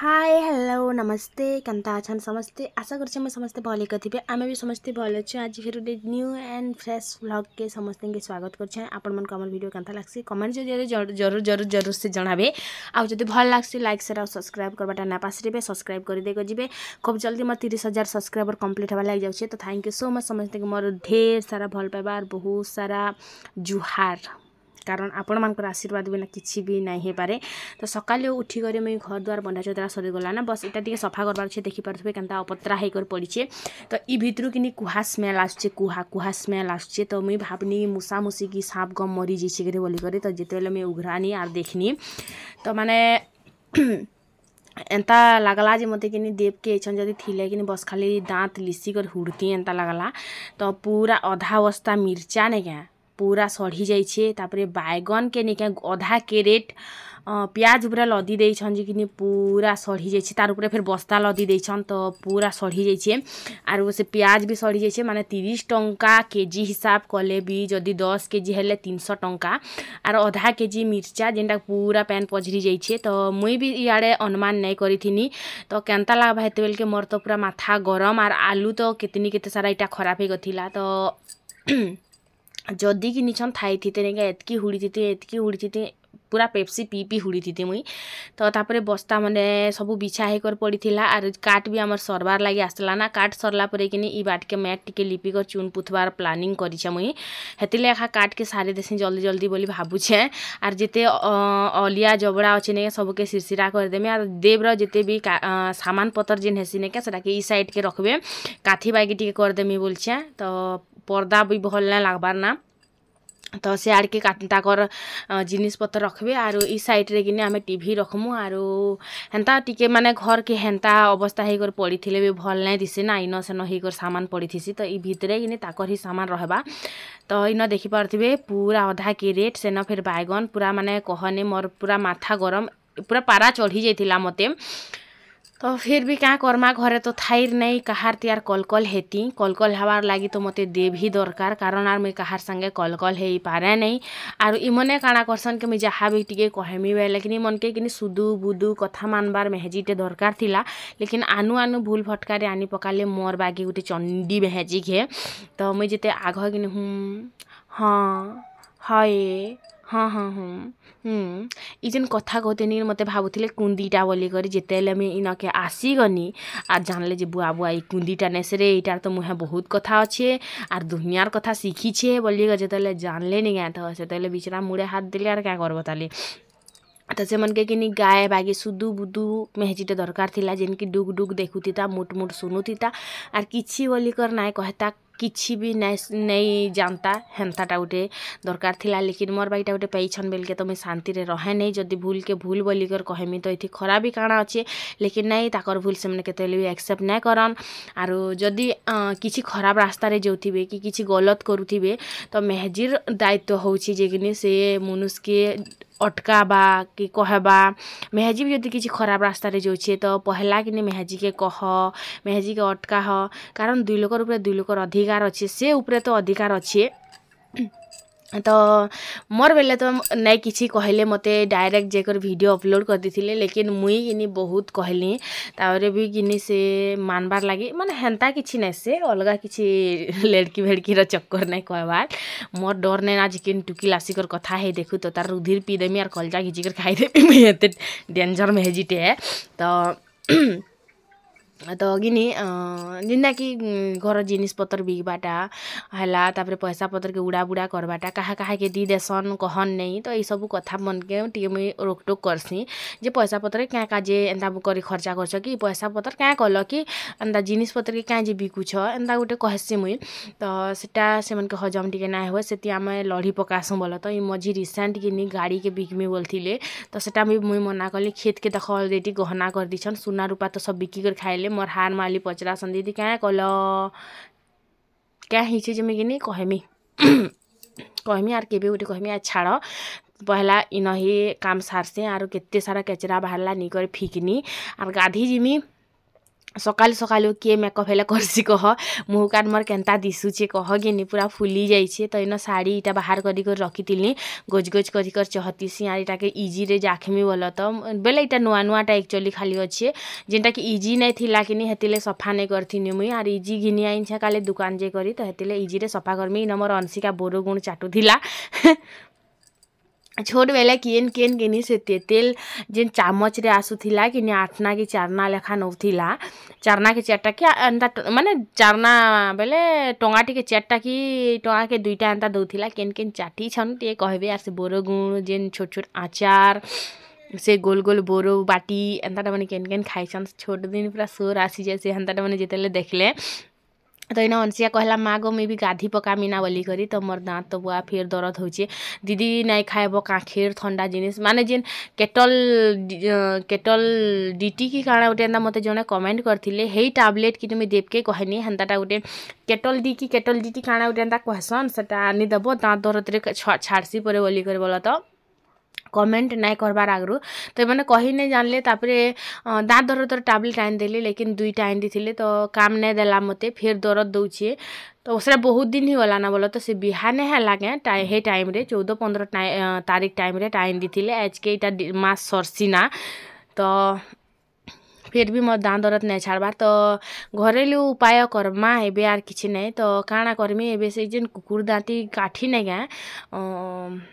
high hello ନମସ୍ତେ କେନ୍ତା ଅଛନ୍ ସମସ୍ତେ ଆଶା କରୁଛେ ମୁଇଁ ସମସ୍ତେ ଭଲ୍ ଏକା ଥିବେ ଆମେ ବି ସମସ୍ତେ ଭଲ୍ ଅଛୁ ଆଜି ଫେର୍ ଗୋଟେ ନ୍ୟୁ ଆଣ୍ଡ ଫ୍ରେଶ୍ ଭ୍ଲଗ୍କେ ସମସ୍ତଙ୍କୁ ସ୍ୱାଗତ କରୁଛେଁ ଆପଣମାନଙ୍କୁ ଆମର ଭିଡ଼ିଓ କେନ୍ତା ଲାଗ୍ସି କମେଣ୍ଟ ଜରିଆରେ ଜରୁର ଜରୁର ଜରୁର ସେ ଜଣାବେ ଆଉ ଯଦି ଭଲ୍ ଲାଗ୍ସି ଲାଇକ୍ ସେୟାର୍ ଆଉ ସବସ୍କ୍ରାଇବ୍ କରବାଟା ନା ପାସରିବେ ସବସ୍କ୍ରାଇବ୍ କରିଦେଇକି ଯିବେ ଖୁବ୍ ଜଲ୍ଦି ମୋର ତିରିଶ ହଜାର ସବସ୍କ୍ରାଇବର କମ୍ପ୍ଲିଟ୍ ହେବା ଲାଗି ଯାଉଛେ ତ ଥ୍ୟାଙ୍କ ୟୁ ସୋ ମଚ୍ ସମସ୍ତଙ୍କୁ ମୋର ଢେର୍ ସାରା ଭଲ୍ ପାଇବାର ବହୁତ ସାରା ଜୁହାର कारण आपण मानकर आशीर्वाद बिना किसी भी नै हे पारे तो सका उठी गरे घर द्वार बंधा चदरा सरी गला ना बस एटा दिके सफा करबार छै देखी परथबे कंता अपत्रा हेकर पड़िछे तो ई भितरु कि कुहा स्मेल आछे कुहा कुहा स्मेल आसे तो मई भावनी मूसा मुसी की सांप गम मरी जे छै रे तो जेते बेले मई उघरानी आर देखनी तो मैंने एंता लगला जे मते किनी देव के एछन जदी थिले किनी बस खाली दांत लिसी कर हुड़ती एंता लगला तो पूरा अधा अवस्था मिर्चा ने गया ପୁରା ସଢ଼ି ଯାଇଛେ ତାପରେ ବାଇଗନ୍କେ ନେଇକେ ଅଧା କ୍ୟାରେଟ୍ ପିଆଜ୍ ଉପରେ ଲଦି ଦେଇଛନ୍ ଯେ କିନି ପୁରା ସଢ଼ି ଯାଇଛି ତାର୍ ଉପରେ ଫେର୍ ବସ୍ତା ଲଦି ଦେଇଛନ୍ ତ ପୁରା ସଢ଼ି ଯାଇଛେ ଆରୁ ସେ ପିଆଜ୍ ବି ସଢ଼ି ଯାଇଛେ ମାନେ ତିରିଶ ଟଙ୍କା କେଜି ହିସାବ କଲେ ବି ଯଦି ଦଶ କେଜି ହେଲେ ତିନିଶହ ଟଙ୍କା ଆର୍ ଅଧା କେଜି ମିର୍ଚା ଯେନ୍ଟା ପୁରା ପ୍ୟାନ୍ ପଝରି ଯାଇଛେ ତ ମୁଇଁ ବି ଇଆଡ଼େ ଅନୁମାନ ନାଇଁ କରିଥିନି ତ କେନ୍ତା ଲାଗ୍ବା ହେତେବେଲ୍କେ ମୋର ତ ପୁରା ମାଥା ଗରମ ଆର୍ ଆଲୁ ତ କେତେନି କେତେ ସାରା ଇଟା ଖରାପ ହେଇଗଥିଲା ତ ଯଦି କି ନିଛନ୍ ଥାଇଥିତେ ନେଇକା ଏତ୍କି ହୁଡ଼ିଥିତେ ଏତ୍କି ହୁଡ଼ିଥିତେ ପୁରା ପେପ୍ସି ପିଇ ପିଇ ହୁଡ଼ିଥିତେ ମୁଇଁ ତ ତାପରେ ବସ୍ତାମାନେ ସବୁ ବିଛା ହେଇକରି ପଡ଼ିଥିଲା ଆର୍ କାଟ୍ ବି ଆମର୍ ସର୍ବାର୍ ଲାଗି ଆସିଲା ନା କାଟ୍ ସରିଲା ପରେ କିନି ଇ ବାଟ୍କେ ମ୍ୟାଟ୍ ଟିକେ ଲିପିକରି ଚୁନ୍ ପୁଥବାର୍ ପ୍ଲାନିଂ କରିଛେ ମୁଇଁ ହେଥିର୍ଲାଗି ଏଖା କାଟ୍କେ ସାରି ଦେସିଁ ଜଲ୍ଦି ଜଲ୍ଦି ବୋଲି ଭାବୁଛେଁ ଆର୍ ଯେତେ ଅଲିଆ ଜବଡ଼ା ଅଛେ ନେଇକେ ସବୁକେ ଶିରଶିରା କରିଦେମି ଆର୍ ଦେବ୍ର ଯେତେ ବି ସାମାନ୍ ପତର୍ ଯେନ୍ ହେସି ନେଇକେ ସେଟାକେ ଇ ସାଇଡ଼୍କେ ରଖ୍ବେ କାଥି ବାଗି ଟିକେ କରିଦେମି ବୋଲୁଛେଁ ତ ପର୍ଦା ବି ଭଲ୍ ନାଇଁ ଲାଗ୍ବାର୍ ନା ତ ସିଆଡ଼କେ ତାଙ୍କର ଜିନିଷ୍ପତ୍ର ରଖ୍ବେ ଆରୁ ଇ ସାଇଡ଼୍ରେ କିନି ଆମେ ଟିଭି ରଖ୍ମୁ ଆରୁ ହେନ୍ତା ଟିକେ ମାନେ ଘର୍କେ ହେନ୍ତା ଅବସ୍ଥା ହେଇକରି ପଡ଼ିଥିଲେ ବି ଭଲ୍ ନାଇଁ ଦିଶେ ନା ଇନ ସେନ ହେଇକରି ସାମାନ୍ ପଡ଼ିଥିସି ତ ଇ ଭିତରେ କିନି ତାଙ୍କର ହିଁ ସାମାନ୍ ରହେବା ତ ଇନ ଦେଖିପାରୁଥିବେ ପୁରା ଅଧା କ୍ୟାରେଟ୍ ସେନ ଫେର୍ ବାଇଗନ୍ ପୁରା ମାନେ କହନି ମୋର ପୁରା ମାଥା ଗରମ ପୁରା ପାରା ଚଢ଼ି ଯାଇଥିଲା ମୋତେ ତ ଫିର୍ ବି କାଁ କର୍ମା ଘରେ ତ ଥାଇର୍ ନାଇଁ କାହାର୍ ତିଆର୍ କଲ୍କଲ୍ ହେତି କଲ୍କଲ୍ ହେବାର୍ ଲାଗି ତ ମୋତେ ଦେଭି ଦରକାର କାରଣ ଆର୍ ମୁଇଁ କାହାର୍ ସାଙ୍ଗେ କଲ୍କଲ୍ ହେଇପାରେ ନାଇଁ ଆରୁ ଇମନେ କାଣା କର୍ସନ୍ କି ମୁଇଁ ଯାହା ବି ଟିକେ କହେମି ବେଲେ କିନି ମନ୍କେ କିନି ସୁଦୁ ବୁଦୁ କଥା ମାନବାର୍ ମେହେଜିଟେ ଦରକାର ଥିଲା ଲେକିନ୍ ଆନୁ ଆନୁ ଭୁଲ୍ ଭଟ୍କାରେ ଆନି ପକାଲେ ମୋର୍ ବାଗି ଗୁଟେ ଚଣ୍ଡି ମେହେଜିକ୍ ହେ ତ ମୁଇଁ ଯେତେ ଆଘ କିନି ହୁଁ ହଁ ହଏ ହଁ ହଁ ହୁଁ ଇ ଯେନ୍ କଥା କହୁଥିନି ମୋତେ ଭାବୁଥିଲେ କୁନ୍ଦିଟା ବୋଲିକରି ଯେତେବେଲେ ମୁଇଁ ଇନକେ ଆସିଗନି ଆର୍ ଜାଣିଲେ ଯେ ବୁଆ ବୁଆ ଇ କୁନ୍ଦିଟା ନେସେରେ ଇଟାର୍ ତ ମୁହେଁ ବହୁତ କଥା ଅଛେ ଆର୍ ଦୁନିଆର୍ କଥା ଶିଖିଛେ ବୋଲିକରି ଯେତେବେଲେ ଜାଣିଲେନି କାଏଁ ତ ସେତେବେଲେ ବିଚରା ମୁଡ଼େ ହାତ ଦେଲେ ଆର୍ କାଁ କର୍ବ ତାଲି ତ ସେମାନକେ କିନି ଗାଏ ବାଗି ସୁଦୁ ବୁଦୁ ମେହେଜିଟେ ଦରକାର ଥିଲା ଯେନ୍କି ଡୁଗ୍ ଡୁଗ୍ ଦେଖୁଥିତା ମୁଟ୍ ମୁଟ୍ ଶୁଣୁଥିତା ଆର୍ କିଛି ବୋଲିକରି ନାଇଁ କହେତା କିଛି ବି ନାଇଁ ନେଇ ଜାନ୍ତା ହେନ୍ତାଟା ଗୋଟେ ଦରକାର ଥିଲା ଲେକିନ୍ ମୋର ବାଇଟା ଗୋଟେ ପାଇଛନ୍ ବେଲକେ ତ ମୁଇଁ ଶାନ୍ତିରେ ରହେ ନେଇ ଯଦି ଭୁଲ୍କେ ଭୁଲ୍ ବୋଲିକରି କହେମି ତ ଏଥି ଖରାପ ବି କାଣା ଅଛେ ଲେକିନ୍ ନାଇଁ ତାକର ଭୁଲ୍ ସେମାନେ କେତେବେଳେ ବି ଆକ୍ସେପ୍ଟ ନାଇଁ କରନ୍ ଆରୁ ଯଦି କିଛି ଖରାପ ରାସ୍ତାରେ ଯାଉଥିବେ କି କିଛି ଗଲତ କରୁଥିବେ ତ ମେହଜିର ଦାୟିତ୍ୱ ହେଉଛି ଯେ କିନି ସେ ମନୁଷ୍କେ ଅଟ୍କାବା କି କହେବା ମେହେଜି ବି ଯଦି କିଛି ଖରାପ ରାସ୍ତାରେ ଯାଉଛେ ତ ପହେଲା କିନି ମେହେଜିକେ କହ ମେହେଜିକେ ଅଟ୍କାହ କାରଣ ଦୁଇ ଲୋକର ଉପରେ ଦୁଇ ଲୋକର ଅଧିକାର ଅଛେ ସେ ଉପରେ ତ ଅଧିକାର ଅଛେ ତ ମୋର୍ ବେଲେ ତ ନାଇଁ କିଛି କହିଲେ ମୋତେ ଡାଇରେକ୍ଟ ଯାଇକରି ଭିଡ଼ିଓ ଅପଲୋଡ଼୍ କରିଦେଇଥିଲେ ଲେକିନ୍ ମୁଇଁ କିନି ବହୁତ କହିଲି ତାପରେ ବି କିନି ସେ ମାନବାର୍ ଲାଗି ମାନେ ହେନ୍ତା କିଛି ନାଇଁ ସେ ଅଲଗା କିଛି ଲେଡ଼କି ଭେଡ଼କିର ଚକ୍କର ନାଇଁ କହିବାର୍ ମୋର୍ ଡର୍ ନାଇଁ ଆଜି କିନ୍ ଟୁକି ଲାସିକର୍ କଥା ହେଇ ଦେଖୁ ତ ତାର ରୁଧିର ପିଇଦେମି ଆର୍ କଲଜା ଘିଚିକରି ଖାଇଦେମି ମୁଇଁ ଏତେ ଡେଞ୍ଜର୍ ମେହେଜିଟେ ତ ତ କିନି ଯେନ୍ତାକି ଘରର୍ ଜିନିଷ୍ ପତର୍ ବିକ୍ବାଟା ହେଲା ତା'ପରେ ପଏସା ପତର୍କେ ଉଡ଼ାବୁଡ଼ା କର୍ବାଟା କାହା କାହାକେ ଦେଇ ଦେସନ୍ କହନ୍ ନେଇଁ ତ ଇସବୁ କଥା ମନ୍କେ ଟିକେ ମୁଇଁ ରୋକ୍ଟୋକ୍ କର୍ସିଁ ଯେ ପଏସା ପତ୍ରେ କାଁ କା'ଯେ ଏନ୍ତା କରି ଖର୍ଚ୍ଚା କରୁଛ କି ପଏସା ପତର୍ କାଁ କଲ କି ଏନ୍ତା ଜିନିଷ୍ ପତ୍ର୍କେ କାଁ ଯେ ବିକୁଛ ଏନ୍ତା ଗୁଟେ କହେସିଁ ମୁଇଁ ତ ସେଟା ସେମାନ୍କେ ହଜମ୍ ଟିକେ ନାଇଁ ହୁଏ ସେଥି ଆମେ ଲଢ଼ି ପକାସୁଁ ବଲ ତ ଇ ମଝି ରିସେଣ୍ଟ୍ କିନି ଗାଡ଼ିକେ ବିକ୍ମି ବୋଲିଥିଲେ ତ ସେଟା ବି ମୁଇଁ ମନା କଲି କ୍ଷେତ୍କେ ଦେଖ ଅଲ୍ରେଡ଼ି ଗହନା କରିଦେଇଛନ୍ ସୁନା ରୂପା ତ ସବ୍ ବିକିକରି ଖାଏଲେ ମୋର୍ ହାର୍ ମା'ଲି ପଚ୍ରାସନ୍ ଦିଦି କାଏଁ କଲ କାଏଁ ହେଇଛେ ଯେ ମୁଇଁ କିନି କହେମି କହେମି ଆର୍ କେବେ ଗୁଟେ କହେମି ଆର୍ ଛାଡ଼ ପହେଲା ଇନ ହିଁ କାମ୍ ସାର୍ସିଁ ଆରୁ କେତେ ସାରା କେଚ୍ରା ବାହାର୍ଲା ନେଇକରି ଫିକ୍ନି ଆର୍ ଗାଧି ଯିମି ସକାଳୁ ସକାଳୁ କିଏ ମେକଅପ୍ ହେଲେ କର୍ସି କହ ମୁହଁ କାନ୍ ମୋର କେନ୍ତା ଦିଶୁଛେ କହ କିନି ପୁରା ଫୁଲି ଯାଇଛେ ତ ଇନ ଶାଢ଼ୀ ଇଟା ବାହାର କରିକରି ରଖିଥିଲି ଗୋଜ୍ ଗୋଜ୍ କରିକରି ଚହତିସି ଆର୍ ଇଟାକେ ଇଜିରେ ଯାଖ୍ମି ବୋଲ ତ ବେଲେ ଇଟା ନୂଆ ନୂଆଟା ଏକ୍ଚୁଆଲି ଖାଲି ଅଛେ ଯେନ୍ଟାକି ଇଜି ନାଇଁ ଥିଲା କିନି ହେତିଲେ ସଫା ନାଇଁ କରିଥିନି ମୁଇଁ ଆର୍ ଇଜି ଘିନି ଆଇଛେ କାଲି ଦୁକାନ୍ ଯେ କରି ତ ହେତିଲେ ଇଜିରେ ସଫା କର୍ମି ଇନ ମୋର ଅଂଶିକା ବୋରଗୁଣ ଚାଟୁଥିଲା ଛୋଟ୍ ବେଲେ କିଏନ୍ କିଏନ୍ କିନି ସେ ତେତେଲ୍ ଯେନ୍ ଚାମଚ୍ରେ ଆସୁଥିଲା କିନି ଆଠ୍ନା କି ଚାର୍ନା ଲେଖା ନଉଥିଲା ଚାର୍ନା କି ଚାର୍ଟା କି ଏନ୍ତା ମାନେ ଚାର୍ନା ବେଲେ ଟଙ୍ଗାଟିକେ ଚାର୍ଟା କି ଟଙ୍ଗାକେ ଦୁଇଟା ଏନ୍ତା ଦଉଥିଲା କେନ୍ କେନ୍ ଚାଟିଛନ୍ ଟିକେ କହେବେ ଆର୍ ସେ ବୋରଗୁଣ୍ ଯେନ୍ ଛୋଟ୍ ଛୋଟ୍ ଆଚାର୍ ସେ ଗୋଲ୍ ଗୋଲ୍ ବୋର ବାଟି ଏନ୍ତାଟା ମାନେ କେନ୍ କେନ୍ ଖାଇଛନ୍ ଛୋଟ୍ ଦିନ୍ ପୁରା ସୋର୍ ଆସିଯାଏସି ହେନ୍ତାଟା ମାନେ ଯେତେବେଲେ ଦେଖ୍ଲେ त होइन कहला कहिला मेबी गाधी पका मिना बोली त मोर दाँत त बुवा फेर दरद हो दिदी नै खाएब कहाँ खेर थन्डा जिनिस माने जेन केटल केटल डिटी कि कारण गोटे एन्ता मते जने कमेन्ट गर्थिले हे ट्याब्लेट कि तुमी देवके कहनि हन्ता टा गोटे केटल डी कि केटल डिटी कारण गोटे एन्ता कहसन सटा आनि दबो दाँत दरद रे छाडसी परे बोली गरी त କମେଣ୍ଟ ନାଇଁ କର୍ବାର୍ ଆଗରୁ ତ ଏମାନେ କହି ନାଇଁ ଜାଣିଲେ ତାପରେ ଦାଁତ୍ ଦରଦର ଟାବ୍ଲେଟ୍ ଆଣି ଦେଲେ ଲେକିନ୍ ଦୁଇଟା ଆଣି ଦେଇଥିଲେ ତ କାମ୍ ନାଇଁ ଦେଲା ମୋତେ ଫେର୍ ଦରଦ୍ ଦେଉଛେ ତ ସେଟା ବହୁତ୍ ଦିନ୍ ନା ବୋଲ ତ ସେ ବିହା ନାଇଁ ହେଲା କେଁ ହେ ଟାଇମ୍ରେ ଚଉଦ ପନ୍ଦର ତାରିଖ୍ ଟାଇମ୍ରେ ଆଣି ଦେଇଥିଲେ ଆଏଜ୍କେ ଇଟା ମାସ୍ ସର୍ସି ନା ତ ଫେର୍ ବି ମୋର୍ ଦାଁତ୍ ଦରଦ୍ ନାଇଁ ଛାଡ଼୍ବାର୍ ତ ଘରେଲୁ ଉପାୟ କର୍ମା ଏବେ ଆର୍ କିଛି ନାଇଁ ତ କାଣା କର୍ମି ଏବେ ସେ ଯେନ୍ କୁକୁର୍ ଦାନ୍ତି କାଠି ନାଇଁ କେଁ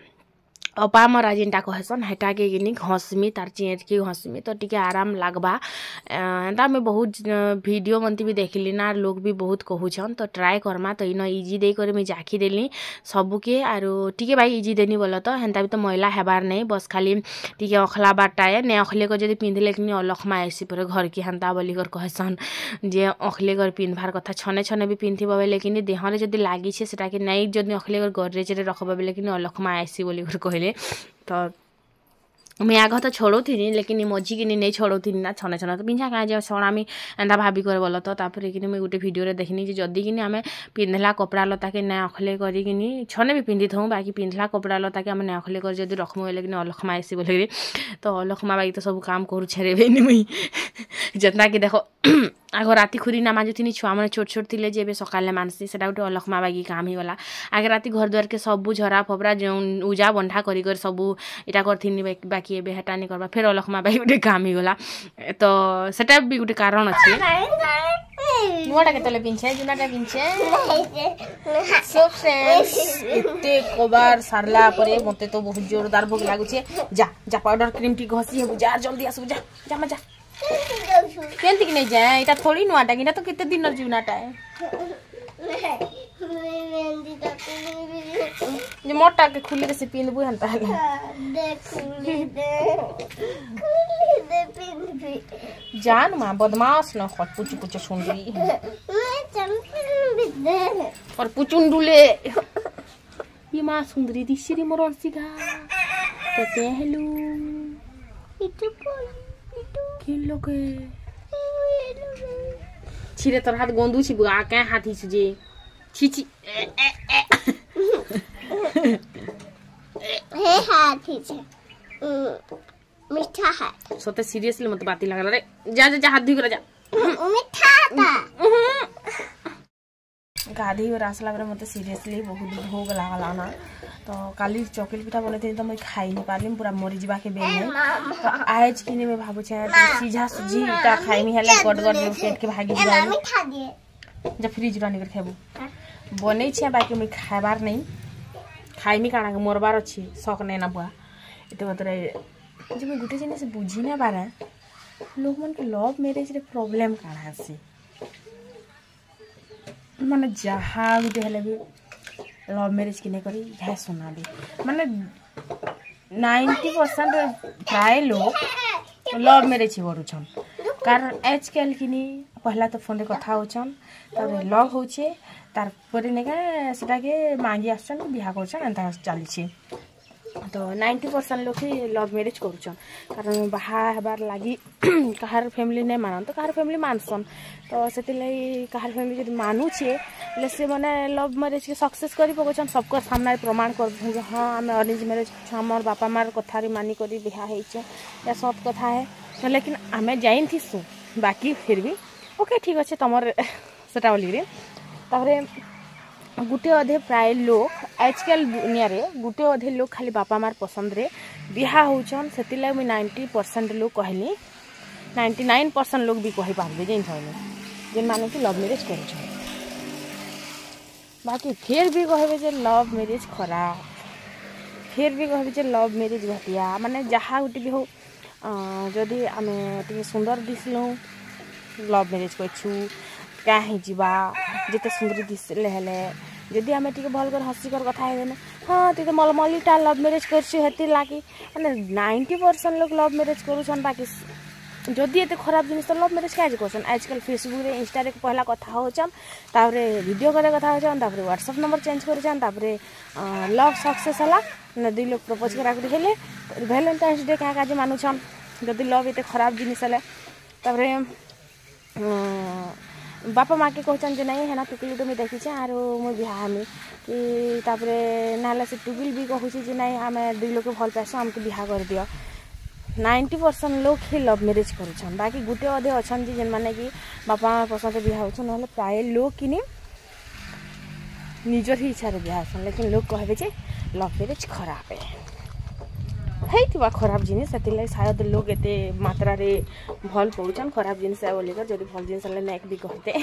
ଅପା ମରା ଯେନ୍ଟା କହେସନ୍ ହେଟାକେ କିନି ଘଷ୍ମି ତାର୍ ଚେଁଟକେ ଘଷ୍ମି ତ ଟିକେ ଆରାମ୍ ଲାଗ୍ବା ଏନ୍ତା ମୁଇଁ ବହୁତ୍ ଭିଡ଼ିଓ ମନ୍ଥି ବି ଦେଖିଲିନା ଆର୍ ଲୋକ୍ ବି ବହୁତ୍ କହୁଛନ୍ ତ ଟ୍ରାଏ କର୍ମା ତ ଇନ ଇଜି ଦେଇକରି ମୁଇଁ ଜାଖି ଦେଲି ସବୁକେ ଆରୁ ଟିକେ ଭାଇ ଇଜି ଦେନି ବଲ ତ ହେନ୍ତା ବି ତ ମଇଲା ହେବାର୍ ନାଇଁ ବସ୍ ଖାଲି ଟିକେ ଅଖ୍ଲାବାର୍ଟା ଏ ନେ ଅଖ୍ଲେକ ଯଦି ପିନ୍ଧିଲେ କିନି ଅଲଖ୍ମା ଆଏସି ପରେ ଘର୍କେ ହେନ୍ତା ବୋଲିକରି କହେସନ୍ ଯେ ଅଖ୍ଲେକର୍ ପିନ୍ଧ୍ବାର୍ କଥା ଛନେ ଛନେ ବି ପିନ୍ଧିବ ବେଲେ କିନି ଦେହରେ ଯଦି ଲାଗିଛେ ସେଟାକେ ନାଇଁ ଯଦି ଅଖ୍ଲେକର୍ ଗଡ଼୍ରେଜ୍ରେ ରଖ୍ବ ବେଲେ କିନି ଅଲଖ୍ମା ଆଏସି ବୋଲିକରି କହେଲେ ଥିଲେ ତ ମୁଇଁ ଆଗ ତ ଛଡ଼ଉଥିନି ଲେକିନ୍ ମଝିକିନି ନେଇ ଛଡ଼ଉଥିନି ନା ଛନା ଛନା ତ ପିନ୍ଧା କାଁ ଯେ ଛଣା ମୁଇଁ ଏନ୍ତା ଭାବି କରେ ବୋଲ ତ ତାପରେ କିନି ମୁଇଁ ଗୋଟେ ଭିଡ଼ିଓରେ ଦେଖିନି ଯେ ଯଦି କିନି ଆମେ ପିନ୍ଧିଲା କପଡ଼ା ଲତାକେ ନାଇଁ ଅଖଲେ କରିକିନି ଛନେ ବି ପିନ୍ଧିଥାଉ ବାକି ପିନ୍ଧିଲା କପଡ଼ା ଲତାକେ ଆମେ ନାଇଁ ଅଖଲେ କରି ଯଦି ରଖମୁ ହେଲେ କିନି ଅଲଖମା ଆସି ବୋଲିକିରି ତ ଅଲଖମା ବାକି ତ ସବୁ କାମ କରୁଛେ ରେ ବେନି ମୁଇଁ ଯେନ୍ତାକି ଦେଖ ଆଗ ରାତି ଖୁରି ନା ମାଜୁଥିନି ଛୁଆମାନେ ଛୋଟ ଛୋଟ ଥିଲେ ଯେ ଏବେ ସକାଳେ ମାନ୍ସି ସେଟା ଗୋଟେ ଅଲକ୍ମା ବାଗି କାମ ହେଇଗଲା ଆଗେ ରାତି ଘର ଦ୍ୱାରକେ ସବୁ ଝରା ଫବରା ଯେଉଁ ଉଜା ବନ୍ଧା କରି କରି ସବୁ ଇଟା କରିଥିନି ବାକି ଏବେ ହେଟା ନି କରବା ଫେର୍ ଅଲକ୍ମା ବାଗି ଗୋଟେ କାମ ହେଇଗଲା ତ ସେଟା ବି ଗୋଟେ କାରଣ ଅଛି ନୂଆଟା କେତେବେଳେ ପିନ୍ଧେ ଜୁନାଟା ପିନ୍ଧେ ସୋ ଫ୍ରେଣ୍ଡସ୍ ଏତେ କବାର ସାରିଲା ପରେ ମୋତେ ତ ବହୁତ ଜୋରଦାର ଭୋଗ ଲାଗୁଛି ଯା ଯା ପାଉଡର କ୍ରିମ୍ଟି ଘଷି ହେବୁ ଯା ଜଲ୍ଦି ଆସିବୁ ଯା ଯା ମା ଯା କେମିତିକି ନେଇ ଯାଏ ଏଇଟା ଥୋଡ଼ି ନୂଆଟା କି ଏଇଟା ତ କେତେ ଦିନର ଜୁନାଟା ଯେ ମୋଟା ଖୋଲିରେ ସେ ପିନ୍ଧିବୁ ହେନ୍ତା ହେଲେ ଜାନ ମା ବଦମାସ ନ ଖଟ ପୁଚୁ ପୁଚୁ ଶୁଣ୍ଡୁଲି और पुचुंडुले ये माँ सुंदरी दिशी रे मोर अंशिका तो हेलो इतु লোকে ছিরে তোর হাত গন্ধুছি বুয়া কে হাত হিছু যে ছিছি হে হাত হিছে মিঠা হাত সতে সিরিয়াসলি মত বাতি লাগলা রে যা যা যা হাত ধুই করে যা মিঠা হাতা गाधी और आसला मत सीरियसली बहुत भोग लागलाना তো কালি চকলেট পিঠা বনাইଥିଲି ତ ମୁଇଁ ଖାଇନି ପାରିଲି ପୁରା ମରିଯିବା କେବେ ନାହିଁ ତ ଆଏଜ୍ କିନି ମୁଇଁ ଭାବୁଛେ ସିଝା ସୁଝି ଇଟା ଖାଇମି ହେଲେ ଗଡ଼ ଗଡ଼ ପେଟକେ ଭାଗିଯିବା ଯେ ଫ୍ରିଜ୍ରୁ ଆଣିକରି ଖାଇବୁ ବନେଇଛେ ବାକି ମୁଇଁ ଖାଇବାର ନାଇଁ ଖାଇମି କାଣା ମରବାର ଅଛି ସକ୍ ନାଇଁ ନା ବୁଆ ଏତେ ମାତ୍ରାରେ ଯେ ମୁଇଁ ଗୋଟେ ଜିନିଷ ବୁଝି ନାଇଁ ପାରେ ଲୋକମାନଙ୍କୁ ଲଭ୍ ମ୍ୟାରେଜ୍ରେ ପ୍ରୋବ୍ଲେମ୍ କାଣା ହେସି ମାନେ ଯାହା ଗୋଟେ ହେଲେ ବି লভ ম্যারেজ কি নেই ଏହା ଶୁଣାନ୍ତି ମାନେ ନାଇଣ୍ଟି ପରସେଣ୍ଟ ପ୍ରାୟ ଲୋକ ଲଭ୍ ମ୍ୟାରେଜ୍ କରୁଛନ୍ କାରଣ ଆଜକାଲ କିନି ପହିଲା ତ ଫୋନ୍ରେ କଥା ହଉଛନ୍ ତାପରେ ଲଭ୍ ହଉଛେ ତାପରେ ନେକା ସେଟାକେ ମାଗି ଆସୁଛନ୍ ବିହା କରୁଛନ୍ ଏନ୍ତା ଚାଲିଛେ ତ ନାଇଣ୍ଟି ପରସେଣ୍ଟ ଲୋକ ଲଭ୍ ମ୍ୟାରେଜ୍ କରୁଛନ୍ କାରଣ ବାହା ହେବାର୍ ଲାଗି କାହାର ଫ୍ୟାମିଲି ନାଇଁ ମାନନ୍ ତ କାହାର ଫ୍ୟାମିଲି ମାନସନ୍ ତ ସେଥିର୍ଲାଗି କାହାର ଫ୍ୟାମିଲି ଯଦି ମାନୁଛେ ବୋଲେ ସେମାନେ ଲଭ୍ ମ୍ୟାରେଜ୍କେ ସକ୍ସେସ୍ କରି ପକଉଛନ୍ ସବକର ସାମ୍ନାରେ ପ୍ରମାଣ କରୁଛନ୍ ଯେ ହଁ ଆମେ ଅରେଞ୍ଜ ମ୍ୟାରେଜ୍ ଆମର ବାପା ମାଆର କଥାରେ ମାନିକରି ବିହା ହେଇଛେ ଏହା ସତ୍ କଥା ହେ ତ ଲେକିନ୍ ଆମେ ଜାଣିଥିସୁଁ ବାକି ଫିର୍ ବି ଓକେ ଠିକ୍ ଅଛେ ତମର ସେଟା ବୋଲିକିରି ତାପରେ ଗୋଟେ ଅଧେ ପ୍ରାୟ ଲୋକ୍ ଆଜିକାଲ ଦୁନିଆରେ ଗୋଟେ ଅଧେ ଲୋକ୍ ଖାଲି ବାପା ମାଆର ପସନ୍ଦରେ ବିହା ହେଉଛନ୍ ସେଥିର୍ଲାଗି ମୁଇଁ ନାଇଣ୍ଟି ପରସେଣ୍ଟ ଲୋକ୍ କହିଲି ନାଇଣ୍ଟି ନାଇନ୍ ପରସେଣ୍ଟ ଲୋକ୍ ବି କହିପାରବେ ଜାଣିଛନ୍ ଯେନ୍ମାନେ କି ଲଭ୍ ମ୍ୟାରେଜ୍ କରୁଛନ୍ ବାକି ଫେର୍ ବି କହିବେ ଯେ ଲଭ୍ ମ୍ୟାରେଜ୍ ଖରାପ ଫେର୍ ବି କହିବେ ଯେ ଲଭ୍ ମ୍ୟାରେଜ୍ ଘଟିଆ ମାନେ ଯାହା ଗୋଟେ ବି ହେଉ ଯଦି ଆମେ ଟିକେ ସୁନ୍ଦର ଦିଶିଲୁ ଲଭ୍ ମ୍ୟାରେଜ୍ କରିଛୁ କାଁ ହେଇଯିବା ଯେତେ ସୁନ୍ଦରୀ ଦିଶିଲେ ହେଲେ ଯଦି ଆମେ ଟିକେ ଭଲ କରି ହସିକରି କଥା ହେଇଗଲେ ହଁ ତୁ ତ ମଲମଲିଟା ଲଭ୍ ମ୍ୟାରେଜ୍ କରିଛୁ ହେଥିର୍ ଲାଗି ମାନେ ନାଇଣ୍ଟି ପରସେଣ୍ଟ ଲୋକ ଲଭ୍ ମ୍ୟାରେଜ୍ କରୁଛନ୍ ବାକି ଯଦି ଏତେ ଖରାପ ଜିନିଷ ଲଭ୍ ମ୍ୟାରେଜ୍ କାହିଁକି କରୁଛନ୍ ଆଜିକାଲି ଫେସବୁକ୍ରେ ଇନଷ୍ଟାରେ ପହିଲା କଥା ହେଉଛନ୍ ତାପରେ ଭିଡ଼ିଓ କଲେ କଥା ହେଉଛନ୍ ତାପରେ ହ୍ୱାଟ୍ସଅପ୍ ନମ୍ବର ଚେଞ୍ଜ କରୁଛନ୍ ତାପରେ ଲଭ୍ ସକ୍ସେସ୍ ହେଲା ଦୁଇ ଲୋକ ପ୍ରପୋଜ୍ କରାକରି ହେଲେ ଭ୍ୟାଲେଣ୍ଟାଇନ୍ସ ଡେ କାହା କାଜି ମାନୁଛନ୍ ଯଦି ଲଭ୍ ଏତେ ଖରାପ ଜିନିଷ ହେଲେ ତାପରେ ବାପା ମାଆକେ କହିଛନ୍ ଯେ ନାଇଁ ହେନା ଟୁକିଲି ତୁମେ ଦେଖିଛେ ଆରୁ ମୁଇଁ ବିହା ହେମି କି ତାପରେ ନାହେଲେ ସେ ଟୁକିଲ୍ ବି କହୁଛି ଯେ ନାଇଁ ଆମେ ଦୁଇ ଲୋକ ଭଲ ପାଇସୁଁ ଆମକୁ ବିହା କରିଦିଅ ନାଇଣ୍ଟି ପରସେଣ୍ଟ ଲୋକ ହିଁ ଲଭ୍ ମ୍ୟାରେଜ୍ କରୁଛନ୍ ବାକି ଗୁଟେ ଅଧେ ଅଛନ୍ ଯେ ଯେନ୍ମାନେ କି ବାପା ମା ପସନ୍ଦରେ ବିହା ହେଉଛନ୍ ନହେଲେ ପ୍ରାୟ ଲୋକ କିନି ନିଜର ହିଁ ଇଚ୍ଛାରେ ବିହା ହେଉଛନ୍ ଲେକିନ୍ ଲୋକ କହିବେ ଯେ ଲଭ୍ ମ୍ୟାରେଜ୍ ଖରାପ ହେଇଥିବା ଖରାପ ଜିନିଷ ସେଥିର୍ଲାଗି ଶାୟଦ ଲୋକ ଏତେ ମାତ୍ରାରେ ଭଲ୍ ପାଉଛନ୍ ଖରାପ ଜିନିଷ ବୋଲିକରି ଯଦି ଭଲ୍ ଜିନିଷ ହେଲେ ନାଇଁ ବି କହତେ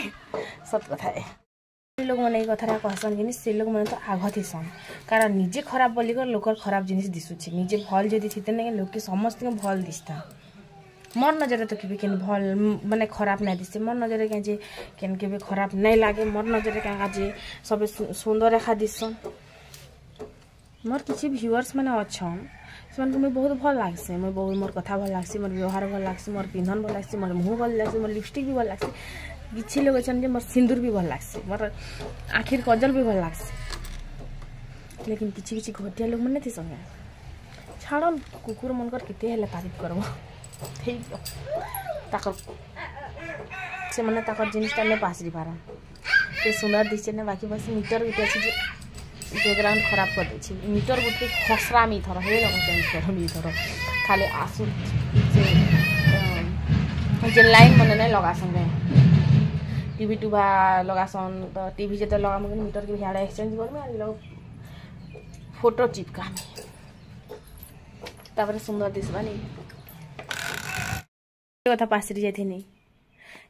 ସତ୍ କଥା ଏ ସ୍ତ୍ରୀ ଲୋକମାନେ ଏଇ କଥାରେ କହସନ୍ ଯେମିତି ସେ ଲୋକମାନେ ତ ଆଘ ଥିସନ୍ କାରଣ ନିଜେ ଖରାପ ବୋଲିକରି ଲୋକର ଖରାପ ଜିନିଷ ଦିଶୁଛି ନିଜେ ଭଲ୍ ଯଦି ଥିତେ ନାଇଁ ଲୋକେ ସମସ୍ତଙ୍କୁ ଭଲ୍ ଦିଶତା ମୋର୍ ନଜରରେ ତ କେବେ କେନ୍ ଭଲ୍ ମାନେ ଖରାପ ନାଇଁ ଦିଶେ ମୋର୍ ନଜରରେ କାଁ ଯେ କେନ୍ କେବେ ଖରାପ ନାଇଁ ଲାଗେ ମୋର୍ ନଜରରେ କାଁ କାଁ ଯେ ସବେ ସୁନ୍ଦର ଏଖା ଦିଶନ୍ ମୋର କିଛି ଭିୟୁଅର୍ସ ମାନେ ଅଛନ୍ से मुझे बहुत भल लगे मो बो मोर कथ भल लगे मोर व्यवहार भल लगे मोर पिंधन भल लगे मोर मुह भल लगे मोर लिपस्टिक भी भल लगे किसी लोग अच्छे मोर सिंदूर भी भल लगे मोर आखिर कजल भी भल लगे लेकिन किसी किसी घटिया लोग मैंने थी संगे छाड़ कुकुर मन के तारीफ करब ठीक से नहीं पारन से सुंदर दिखे ना बाकी बस मीटर भी अच्छे ब्याकग्राउन्ड खराब गरिदिन्छ मिटर गीत खसरा मिथर खालि आसु लगासँग टिभी टुभा लगासन त टिभी लगाउनु पनि मिटरको झाड एक्सचेन्ज अनि फोटो चिप्का त सुन्दर दिशुन कथा नि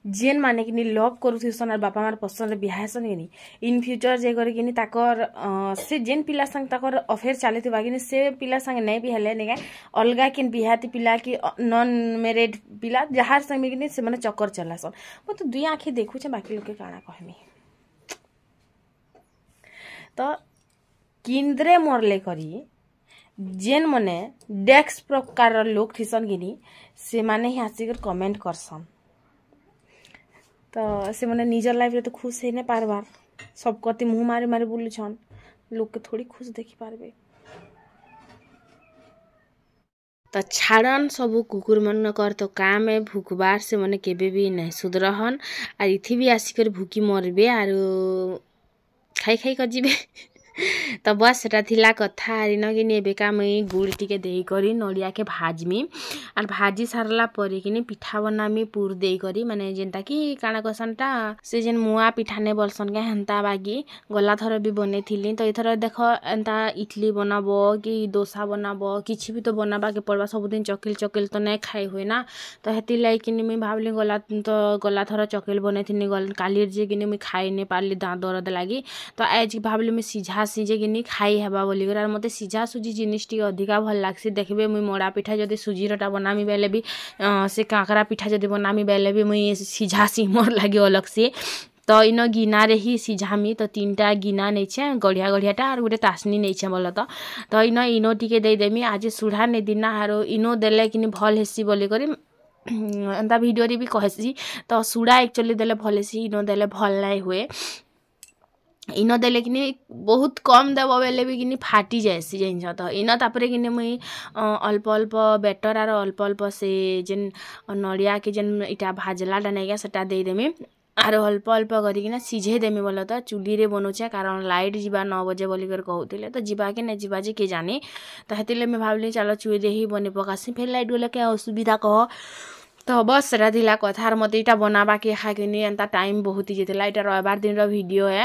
जेन मैंने कि लव करुसन आर बापा मार पसंद बाहेसन कि इन फ्यूचर जे कर से जेन पिला संग ताकर अफेयर चली थी कि से पिला संग नहीं भी हेले नहीं अलग किन बिहाती पिला कि नन मेरेड पिला जहाँ संग कि चक्कर चलासन मत तो दुई आखि देखुचे बाकी लोके काଣା कहमी तो किंद्रे मरले करी जेन मैंने डेक्स प्रकार लोक थीसन कि आसिक कमेंट करसन ତ ସେମାନେ ନିଜର ଲାଇଫ୍ରେ ତ ଖୁସ୍ ହେଇ ନାଇଁ ପାର୍ବାର୍ ସବ୍ କତି ମୁହଁ ମାରି ମାରି ବୁଲୁଛନ୍ ଲୋକେ ଥୋଡ଼ି ଖୁସ୍ ଦେଖିପାର୍ବେ ତ ଛାଡ଼ନ୍ ସବୁ କୁକୁରମାନଙ୍କର ତ କାମ୍ ଏ ଭୁକବାର୍ ସେମାନେ କେବେ ବି ନାଇଁ ସୁଧରହନ୍ ଆର୍ ଇଥି ବି ଆସିକରି ଭୁକି ମରବେ ଆରୁ ଖାଇ ଖାଇ କରି ଯିବେ ତ ବସ୍ ସେଟା ଥିଲା କଥା ହେରିନ କିନି ଏବେକା ମୁଇଁ ଗୁଡ଼୍ ଟିକେ ଦେଇକରି ନଡ଼ିଆକେ ଭାଜ୍ମି ଆର୍ ଭାଜି ସାରିଲା ପରେ କିନି ପିଠା ବନାମି ପୁର୍ ଦେଇକରି ମାନେ ଯେନ୍ତାକି କାଣା କସନ୍ଟା ସେ ଯେନ୍ ମୁଆ ପିଠାନେ ବଲ୍ସନ୍ କେଁ ହେନ୍ତା ବାଗି ଗଲା ଥର ବି ବନେଇଥିଲି ତ ଏଥର ଦେଖ ଏନ୍ତା ଇଟ୍ଲି ବନାବ କି ଦୋସା ବନାବ କିଛି ବି ତ ବନାବାକେ ପଡ଼ବା ସବୁଦିନ ଚକିଲ୍ ଚକିଲ୍ ତ ନାଇଁ ଖାଇ ହୁଏ ନା ତ ହେଥିର୍ଲାଗି କିନି ମୁଇଁ ଭାବ୍ଲି ଗଲା ତ ଗଲା ଥର ଚକିଲ୍ ବନେଇଥିନି କାଲିର୍ ଯେ କିନି ମୁଇଁ ଖାଇ ନାଇଁ ପାର୍ଲି ଦାଁ ଦରଦ୍ ଲାଗି ତ ଆଏଜ୍ ଭାବ୍ଲି ମୁଇଁ ସିଝା ପିଠା ସିଝେଇକିନି ଖାଇ ହେବା ବୋଲିକରି ଆର୍ ମୋତେ ସିଝା ସୁଝି ଜିନିଷ୍ ଟିକେ ଅଧିକା ଭଲ୍ ଲାଗ୍ସି ଦେଖ୍ବେ ମୁଇଁ ମଡ଼ା ପିଠା ଯଦି ସୁଜିରଟା ବନାମି ବେଲେ ବି ସେ କାକରା ପିଠା ଯଦି ବନାମି ବେଲେ ବି ମୁଇଁ ସିଝାସି ମୋର୍ ଲାଗି ଅଲଗ୍ସେ ତ ଇନ ଗିନାରେ ହିଁ ସିଝାମି ତ ତିନ୍ଟା ଗିନା ନେଇଛେଁ ଗଢ଼ିଆ ଗଢ଼ିଆଟା ଆର୍ ଗୁଟେ ତାସ୍ନି ନେଇଛେଁ ବଲ ତ ତ ଇନ ଇନୋ ଟିକେ ଦେଇଦେମି ଆଜି ସୁଢ଼ା ନେଇ ଦିନା ଆରୁ ଇନୋ ଦେଲେ କିନି ଭଲ୍ ହେସି ବୋଲିକରି ଏନ୍ତା ଭିଡ଼ିଓରେ ବି କହେସି ତ ସୁଡ଼ା ଏକ୍ଚୁଆଲି ଦେଲେ ଭଲ୍ ହେସି ଇନ ଦେଲେ ଭଲ୍ ନାଇଁ ହୁଏ ଇନ ଦେଲେ କିନି ବହୁତ କମ୍ ଦେବ ବେଲେ ବି କିନି ଫାଟି ଯାଏସି ଜାଣିଛ ତ ଇନ ତା'ପରେ କିନି ମୁଇଁ ଅଳ୍ପ ଅଳ୍ପ ବେଟର୍ ଆର ଅଳ୍ପ ଅଳ୍ପ ସେ ଯେନ୍ ନଡ଼ିଆକେ ଯେନ୍ ଇଟା ଭାଜ୍ଲାଟା ନେଇକା ସେଟା ଦେଇଦେମି ଆରୁ ଅଳ୍ପ ଅଳ୍ପ କରିକିନା ସିଝେଇ ଦେମି ବୋଲେ ତ ଚୁଲିରେ ବନଉଛେ କାରଣ ଲାଇଟ୍ ଯିବା ନଅ ବଜେ ବୋଲିକରି କହୁଥିଲେ ତ ଯିବା କି ନାଇଁ ଯିବା ଯେ କିଏ ଜାନି ତ ହେଥିର୍ଲାଗି ମୁଇଁ ଭାବ୍ଲି ଚାଲ ଚୁଲିରେ ହିଁ ବନେଇ ପକାସି ଫେର୍ ଲାଇଟ୍ ଗଲେ କାଁ ଅସୁବିଧା କହ ତ ବସ୍ ସେଟା ଥିଲା କଥା ଆର୍ ମୋତେ ଇଟା ବନାବାକେ ଏହାକିନି ଏନ୍ତା ଟାଇମ୍ ବହୁତ ହେଇଯାଇଥିଲା ଇଟା ରବିବାର ଦିନର ଭିଡ଼ିଓ ଏ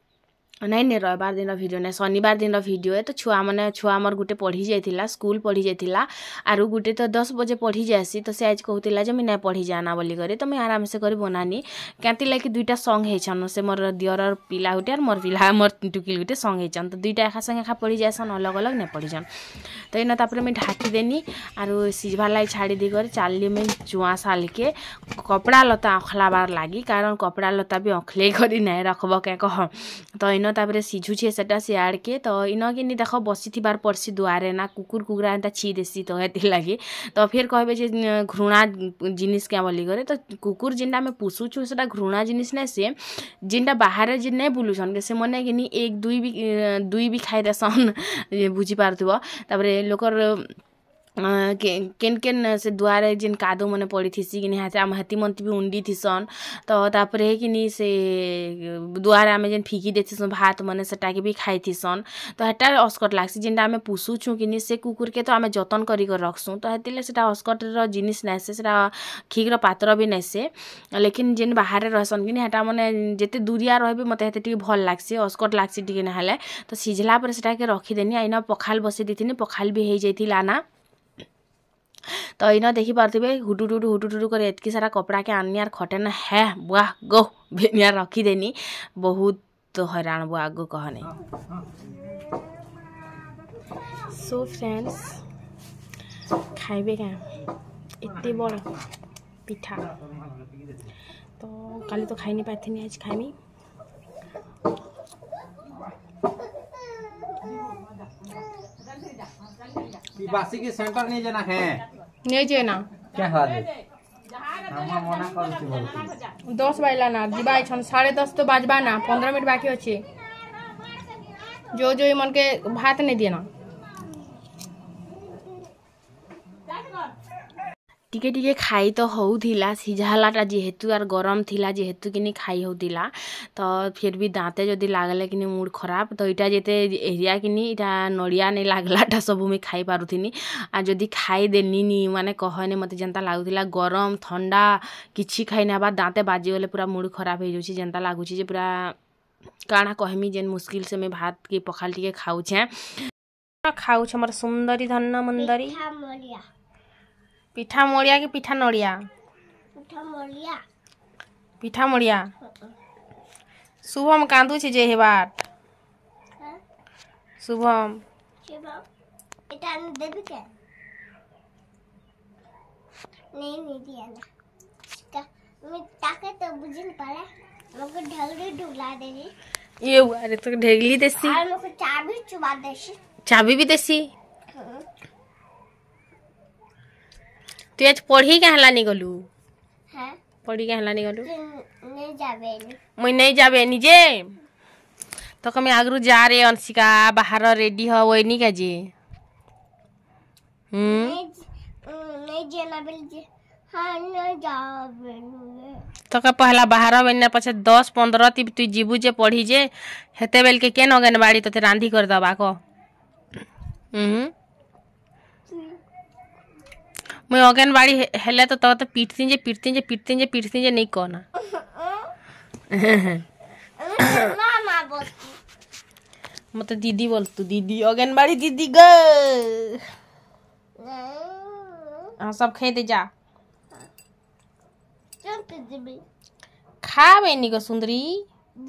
ନାଇଁ ନାଇଁ ରବିବାର ଦିନ ଭିଡ଼ିଓ ନାଇଁ ଶନିବାର ଦିନ ଭିଡ଼ିଓ ତ ଛୁଆମାନେ ଛୁଆ ଆମର ଗୋଟେ ପଢ଼ି ଯାଇଥିଲା ସ୍କୁଲ ପଢ଼ି ଯାଇଥିଲା ଆରୁ ଗୋଟେ ତ ଦଶ ବଜେ ପଢ଼ି ଯାଏସି ତ ସେ ଆଜି କହୁଥିଲା ଯେ ମୁଇଁ ନାଇଁ ପଢ଼ି ଯାଆନା ବୋଲିକରି ତ ମୁଇଁ ଆରାମସେ କରି ବନାନି କେନ୍ତି ଲାଗି ଦୁଇଟା ସଙ୍ଗ୍ ହେଇଛନ୍ ସେ ମୋର ଦିଅରର ପିଲା ଗୋଟେ ଆର୍ ମୋର ପିଲା ମୋର ଟୁକିଲ୍ ଗୋଟେ ସଙ୍ଗ୍ ହେଇଛନ୍ ତ ଦୁଇଟା ଏକା ସାଙ୍ଗେ ଏକା ପଢ଼ି ଯାଏସନ୍ ଅଲଗ ଅଲଗ ନାଇଁ ପଢ଼ିଛନ୍ ତ ଇନ ତାପରେ ମୁଇଁ ଢାକିଦେନି ଆରୁ ସିଝିବାର୍ ଲାଗି ଛାଡ଼ି ଦେଇକରି ଚାଲିଲି ମୁଇଁ ଚୁଆଁ ସାଲ୍କେ କପଡ଼ା ଲତା ଅଁଖଲାବାର୍ ଲାଗି କାରଣ କପଡ଼ା ଲତା ବି ଅଖଲେଇ କରି ନାଇଁ ରଖ୍ବ କେଁ କହ ତ ଇନ ଇନ ତା'ପରେ ସିଝୁଛେ ସେଟା ସିଆଡ଼୍କେ ତ ଇନ କିନି ଦେଖ ବସିଥିବାର୍ ପଡ଼୍ସି ଦୁଆରେ ନା କୁକୁର୍ କୁକୁରା ଏନ୍ତା ଛି ଦେସି ତ ହେଥିର୍ଲାଗି ତ ଫେର୍ କହିବେ ଯେ ଘୃଣା ଜିନିଷ୍ କେଁ ବୋଲିକରି ତ କୁକୁର୍ ଯେନ୍ଟା ଆମେ ପୁଷୁଛୁ ସେଟା ଘୃଣା ଜିନିଷ୍ ନାଇଁ ସେ ଯେନ୍ଟା ବାହାରେ ଯେନେ ବୁଲୁଛନ୍ ସେମାନେ କିନି ଏକ୍ ଦୁଇ ବି ଦୁଇ ବି ଖାଇଦେସନ୍ ବୁଝିପାରୁଥିବ ତା'ପରେ ଲୋକର୍ କେନ୍ କେନ୍ ସେ ଦୁଆରେ ଯେନ୍ କାଦୋ ମାନେ ପଡ଼ିଥିସି କିନି ଆମ ହାତୀମନ୍ ବି ଉଣ୍ଡିଥିସନ୍ ତ ତା'ପରେ ହେଇକିନି ସେ ଦୁଆରେ ଆମେ ଯେନ୍ ଫିକି ଦେଇଥିସୁଁ ଭାତ୍ ମାନେ ସେଟାକେ ବି ଖାଇଥିସନ୍ ତ ହେଟା ଅସ୍କଟ୍ ଲାଗ୍ସି ଯେନ୍ଟା ଆମେ ପୁଷୁଛୁଁ କିନି ସେ କୁକୁର୍କେ ତ ଆମେ ଯତନ୍ କରିକରି ରଖ୍ସୁଁ ତ ହେଥିର୍ଲାଗି ସେଟା ଅସ୍କଟ୍ର ଜିନିଷ୍ ନାଇଁସେ ସେଟା କ୍ଷୀର୍ର ପାତ୍ର ବି ନାଇଁସେ ଲେକିନ୍ ଯେନ୍ ବାହାରେ ରହେସନ୍ କିନି ହେଟା ମାନେ ଯେତେ ଦୂରିଆ ରହେବେ ମତେ ହେତେ ଟିକେ ଭଲ୍ ଲାଗ୍ସି ଅସ୍କଟ୍ ଲାଗ୍ସି ଟିକେ ନାହେଲେ ତ ସିଝ୍ଲା ପରେ ସେଟାକେ ରଖିଦେନି ଇନ ପଖାଲ୍ ବସେଇ ଦେଇଥିନି ପଖାଲ୍ ବି ହେଇଯାଇଥିଲା ନା ତ ଏଇନ ଦେଖିପାରୁଥିବେ ହୁଟୁଟୁଟୁ ହୁଟୁଟୁଟୁ କରି ଏତ୍କି ସାରା କପଡ଼ାକେ ଆନ୍ନି ଆର୍ ଖଟେନ ହେ ବୁଆ ଗୋ ବେନିଆ ରଖିଦେନି ବହୁତ ହଇରାଣ ବୁଆ ଆଗ କହନି ସୋ ଫ୍ରେଣ୍ଡସ୍ ଖାଇବେ କାଁ ଏତେ ବଡ଼ ପିଠା ତ କାଲି ତ ଖାଇନି ପାରିଥିନି ଆଜି ଖାଇମି কি সেন্টার নিয়ে জানা হ্যাঁ নিয়ে যে কে হারে আমার বাইলা না দিবা এখন তো বাজবা না মিনিট বাকি আছে মনকে ভাত নে দিয়ে না टिके टिके खाई तो होता सीझालाटा जेहेतु आर गरम थिला हेतु कि खाई होता तो फिर भी दाँते जदि लगले कि मुड खराब तो यहाँ जिते एरिया किटा नड़िया नहीं लगलाटा सब मुझे खाई पारी आ जदि खाई देनी कहने कहनी मत जेनता लगुला गरम थंडा किसी खाई ना दाँते बाजिगले पूरा मुड खराब हो जाता लगुच पूरा काणा कहमी जेन मुस्किल से मुझे भात की पखाल टे खाऊ खाऊ मोर सुंदरी धन मुंदरी পিঠা মরিয়া কি পিঠা নড়িয়া পিঠা মরিয়া পিঠা মরিয়া শুভম কাঁদুছি যে হেবাট শুভম এটা আমি দেবি কেন নেই নি দিয়া না আমি তাকে তো বুঝিন পারে আমাকে ঢগড়ি ঢুকলা দেবি ये अरे तो ढेगली देसी और मुझे चाबी चुबा देसी चाबी भी देसी তুই আজ পড়ি কে হেলানি গলু হ্যাঁ পড়ি কে হেলানি গলু মুই নেই যাবে নিজে তোকে আমি আগরু যা রে অনসিকা বাহার রেডি হ ওই নি কাজে হুম তোকে পহলা বাহার বেনা পছে দশ পনেরো তুই যাবু যে পড়ি যে হেতে বেলকে কেন অঙ্গনবাড়ি তোতে রাঁধি করে দেবা ক হুম ମୁଇଁ ଅଙ୍ଗନବାଡ଼ି ହେଲେ ତ ତତେ ପିଟତି ଯେ ପିଟତି ଯେ ପିଟତି ଯେ ପିଟତି ଯେ ନେଇ କହନା ମତେ ଦିଦି ବୋଲତୁ ଦିଦି ଅଙ୍ଗନବାଡ଼ି ଦିଦି ଗ हाँ सब खेते जा खावे नहीं गो सुंदरी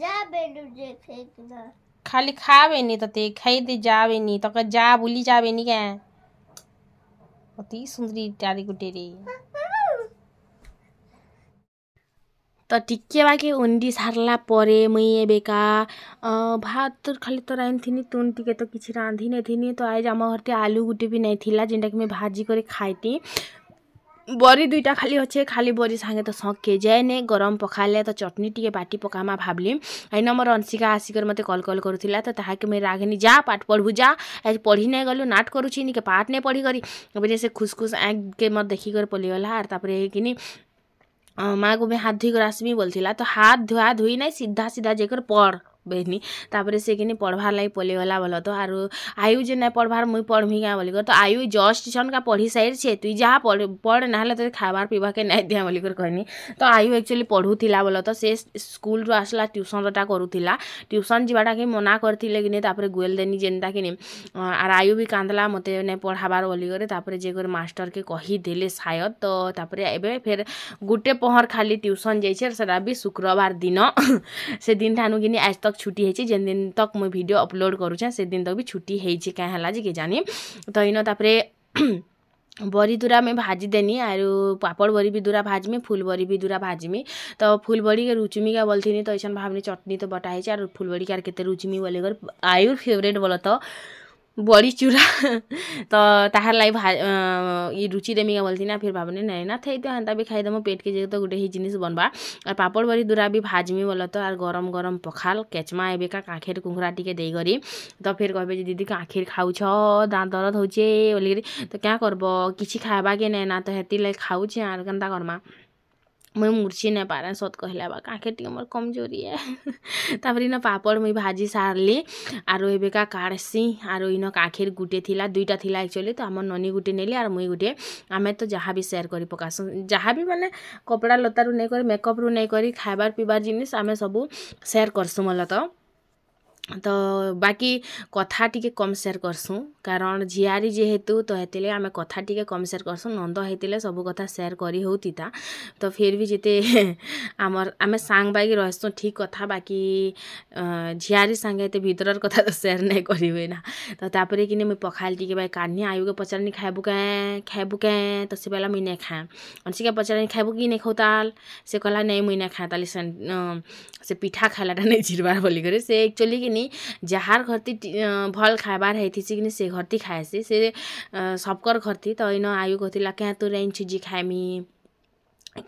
जा बेडू जे खेतना खाली खावे नहीं तो ते खाई दे जावे नहीं तो जा बोली जावे नहीं क्या ଅତି ସୁନ୍ଦରୀ ଟାରେ ଗୋଟେରେ ତ ଟିକେ ବାକି ଉଣ୍ଡି ସାରିଲା ପରେ ମୁଇଁ ଏବେକା ଭାତ ଖାଲି ତ ରାନ୍ଧିନି ତୁନ୍ ଟିକେ ତ କିଛି ରାନ୍ଧି ନେଇଥିନି ତ ଆଜି ଆମ ଘରଟି ଆଲୁ ଗୁଟେ ବି ନେଇଥିଲା ଯେନ୍ଟାକି ମୁଇଁ ଭାଜି କରି ଖାଇତି বরি দুইটা খালি হচ্ছে খালি বরি সাগে তো সঙ্গে যায় নে গরম পখালে তো চটনি টিকে বাটি পকামা ভাবলি আইন মোর অংশিকা আসিকর মতো কল কল করুলা তো তাহাকে মুই রাগিনি যা পাঠ পড়বু যা আজ পড়ি নাই গলু নাট করুছি নিকে পাঠ নাই পড়ি করি এবারে সে খুসখুস আঁকে মত দেখিকর পলিগলা আর তারপরে কিনি মা গোমে হাত ধুইকর আসবি বলছিলা তো হাত ধোয়া ধুই নাই সিধা সিধা যেকর পড় ବହିନି ତାପରେ ସେ କିନି ପଢ଼୍ବାର୍ ଲାଗି ପଲେଇଗଲା ବଲ ତ ଆରୁ ଆୟୁ ଯେ ନାଇଁ ପଢ଼୍ବାର୍ ମୁଇଁ ପଢ଼୍ମି କାଁ ବୋଲିକରି ତ ଆୟୁ ଜଷ୍ଟ୍ ସନ୍କା ପଢ଼ି ସାରିଛେ ତୁଇ ଯାହା ପଢ଼୍ ପଢ଼୍ ନାହେଲେ ତୋତେ ଖାଏବାର୍ ପିଇବାର୍କେ ନାଇଁ ଦିଆଁ ବୋଲିକରି କହେନି ତ ଆୟୁ ଏକ୍ଚୁଆଲି ପଢ଼ୁଥିଲା ବଲ ତ ସେ ସ୍କୁଲ୍ରୁ ଆସ୍ଲା ଟ୍ୟୁସନ୍ରଟା କରୁଥିଲା ଟ୍ୟୁସନ୍ ଯିବାଟାକେ ମନା କରିଥିଲେ କିନି ତାପରେ ଗୁଏଲ୍ ଦେନି ଯେନ୍ତାକି ନି ଆର୍ ଆୟୁ ବି କାନ୍ଦ୍ଲା ମତେ ନାଇଁ ପଢ଼ାବାର୍ ବୋଲିକରି ତାପରେ ଯେକରି ମାଷ୍ଟର୍କେ କହିଦେଲେ ସାୟଦ୍ ତ ତାପରେ ଏବେ ଫେର୍ ଗୁଟେ ପହର୍ ଖାଲି ଟ୍ୟୁସନ୍ ଯାଇଛେ ସେଟା ବି ଶୁକ୍ରବାର୍ ଦିନ ସେ ଦିନଠାନୁ କିନି ଆଜ୍ ତକ୍ तक छुट्टी ହେଇଛି ଯେନ୍ ଦିନ ତକ୍ ମୁଇଁ ଭିଡ଼ିଓ ଅପଲୋଡ଼୍ କରୁଛେଁ ସେଦିନ ତକ୍ ବି ଛୁଟି ହେଇଛେ କାଁ ହେଲା ଯେ କେ ଜାନି ତ ଇନ ତାପରେ ବରି ଦୁରା ମୁଇଁ ଭାଜିଦେନି ଆରୁ ପାପଡ଼ ବରି ବି ଦୁରା ଭାଜମି ଫୁଲ ବରି ବି ଦୁରା ଭାଜମି ତ ଫୁଲ ବଡ଼ିକେ ରୁଚୁମିକା ବୋଲିଥିନି ତ ଏଇସନ୍ ଭାବନି ଚଟନି ତ ବଟା ହେଇଛେ ଆରୁ ଫୁଲ ବଡ଼ିକେ ଆର୍ କେତେ ରୁଚମି ବୋଲିକରି ଆୟୁର୍ ଫେଭରେଟ୍ ବୋଲ ତ ବଡ଼ି ଚୁରା ତ ତାହାର୍ ଲାଗି ଇ ରୁଚି ରେମିକା ବୋଲିଥିନା ଫିର୍ ଭାବ୍ନି ନାଇଁ ନା ଥାଇ ତ ହେନ୍ତା ବି ଖାଇଦେମୁ ପେଟ୍କେ ଯେହେତୁ ଗୁଟେ ହି ଜିନିଷ୍ ବନ୍ବା ଆର୍ ପାପଡ଼୍ ବଡ଼ି ଦୁରା ବି ଭାଜ୍ମି ବୋଲ ତ ଆର୍ ଗରମ୍ ଗରମ୍ ପଖାଲ୍ କେଚ୍ମା ଏବେକା କାଁଖେର୍ କୁଙ୍ଘୁରା ଟିକେ ଦେଇକରି ତ ଫେର୍ କହେବେ ଯେ ଦିଦି କାଁଖେର୍ ଖାଉଛ ଦାଁତ୍ ଦରଦ୍ ହଉଛେ ବୋଲିକିରି ତ କାଁ କର୍ବ କିଛି ଖାଏବାକେ ନାଇଁନା ତ ହେଥିର୍ଲାଗି ଖାଉଛେଁ ଆର୍ କେନ୍ତା କର୍ମା ମୁଇଁ ମୁର୍ଚି ନାଇଁ ପାରେ ସତ୍ କହିଲା ବା କାଁକେ ଟିକେ ମୋର୍ କମ୍ଜୋରି ଏ ତା'ପରେ ଇନ ପାପଡ଼୍ ମୁଇଁ ଭାଜି ସାର୍ଲି ଆରୁ ଏବେକା କାଢ଼୍ସି ଆରୁ ଇନ କାଁଖେର୍ ଗୁଟେ ଥିଲା ଦୁଇଟା ଥିଲା ଏକ୍ଚୁଆଲି ତ ଆମର୍ ନନୀ ଗୁଟେ ନେଲି ଆର୍ ମୁଇଁ ଗୁଟେ ଆମେ ତ ଯାହା ବି ସେୟାର୍ କରି ପକାସୁଁ ଯାହା ବି ମାନେ କପ୍ଡ଼ା ଲତାରୁ ନେଇକରି ମେକଅପ୍ରୁ ନେଇକରି ଖାଏବାର୍ ପିଇବାର୍ ଜିନିଷ୍ ଆମେ ସବୁ ସେୟାର୍ କର୍ସୁଁ ମଲ ତ ତ ବାକି କଥା ଟିକେ କମ୍ ସେୟାର୍ କର୍ସୁଁ କାରଣ ଝିଆରୀ ଯେହେତୁ ତ ହେଥିର୍ଲାଗି ଆମେ କଥା ଟିକେ କମ୍ ସେୟାର୍ କର୍ସୁଁ ନନ୍ଦ ହେଇଥିଲେ ସବୁ କଥା ସେୟାର୍ କରି ହଉଥିତା ତ ଫିର୍ ବି ଯେତେ ଆମର୍ ଆମେ ସାଙ୍ଗ ବାଗି ରହେସୁଁ ଠିକ୍ କଥା ବାକି ଝିଆରୀ ସାଙ୍ଗେ ଏତେ ଭିତରର୍ କଥା ତ ସେୟାର୍ ନାଇଁ କରି ହୁଏନା ତ ତା'ପରେ କିନି ମୁଇଁ ପଖାଲ୍ ଟିକେ ବାଇ କାନ୍ହି ଆୟୁକେ ପଚାରିନି ଖାଏବୁ କାଏଁ ଖାଏବୁ କାଏଁ ତ ସେ ବୋଇଲା ମୁଇଁ ନାଇଁ ଖାଏଁ ଅଂଶୀକେ ପଚାରିନି ଖାଏବୁ କି ନାଇଁ ଖାଉ ତାଲ୍ ସେ କଲା ନାଇଁ ମୁଇଁ ନାଇଁ ଖାଏଁ ତାଲି ସେ ପିଠା ଖାଇଲାଟା ନାଇଁ ଚିର୍ବାର୍ ବୋଲିକରି ସେ ଏକ୍ଚୁଆଲି କି କିନି ଯାହାର୍ ଘର୍ତି ଭଲ୍ ଖାଏବାର୍ ହେଇଥିସି କିନି ସେ ଘର୍ତି ଖାଏସି ସେ ସବ୍କର୍ ଘର୍ତି ତ ଇନ ଆୟୁ କହୁଥିଲା କେଁ ତୋର୍ ରାନ୍ଧିଛୁ ଯେ ଖାଏମି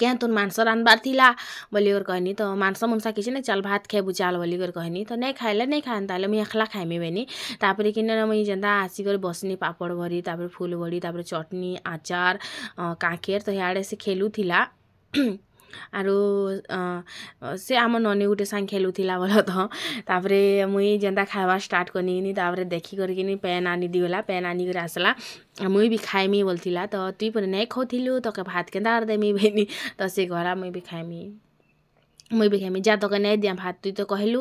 କେଁ ତୋର୍ ମାଂସ ରାନ୍ଧ୍ବାର୍ ଥିଲା ବୋଲିକରି କହେନି ତ ମାଂସ ମୁଂସା କିଛି ନାଇଁ ଚାଲ୍ ଭାତ୍ ଖାଏବୁ ଚାଲ୍ ବୋଲିକରି କହେନି ତ ନାଇଁ ଖାଏଲେ ନାଇଁ ଖାଆନ୍ତା ହେଲେ ମୁଇଁ ଏଖ୍ଲା ଖାଏମି ବେନି ତା'ପରେ କିନା ମୁଇଁ ଯେନ୍ତା ଆସିକରି ବସ୍ନି ପାପଡ଼୍ ଭରି ତା'ପରେ ଫୁଲ୍ ଭରି ତା'ପରେ ଚଟ୍ନି ଆଚାର୍ କାକେର୍ ତ ହିଆଡ଼େ ସେ ଖେଲୁଥିଲା ଆରୁ ସେ ଆମର୍ ନନୀ ଗୁଟେ ସାଙ୍ଗେ ଖେଲୁଥିଲା ବଲ ତ ତା'ପରେ ମୁଇଁ ଯେନ୍ତା ଖାଏବା ଷ୍ଟାର୍ଟ୍ କନିକିନି ତା'ପରେ ଦେଖି କରିକିନି ପେନ୍ ଆନି ଦିଗଲା ପେନ୍ ଆନିକରି ଆସ୍ଲା ମୁଇଁ ବି ଖାଏମି ବୋଲିଥିଲା ତ ତୁଇ ପରେ ନାଇଁ ଖାଉଥିଲୁ ତୋକେ ଭାତ୍ କେନ୍ତା ଆର୍ ଦେମି ବଇନି ତ ସେ କହେଲା ମୁଇଁ ବି ଖାଏମି ମୁଇଁ ବି ଖାଏମି ଯା ତୋକେ ନାଇଁ ଦିଆଁ ଭାତ୍ ତୁଇ ତ କହେଲୁ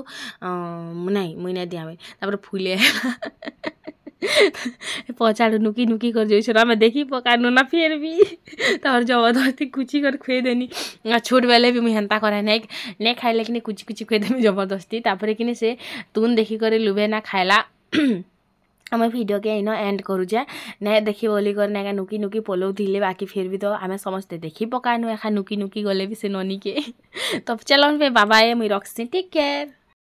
ନାଇଁ ମୁଇଁ ନାଇଁ ଦିଆମି ତା'ପରେ ଫୁଲେ पचाड़ नुकी नुकी कर जो छोड़ा मैं देखी पकानो ना फिर भी तर तो जबरदस्ती कुची कर खुए देनी छोट बेले भी मुझे हेन्ता करे ना नहीं खाइले कि कुची कुची खुए जबरदस्ती तापर कि से तुन देखी लुभे ना खाइला आम भिडियो के इन एंड करूचे ना देखी बोलिक ना नुकी नुकी पलाऊे बाकी फिर भी तो आम समस्ते देखी पकानु एखा नुकी नुकी गले भी से ननिके तो चलो बाबाए मुई रखसी टेक केयर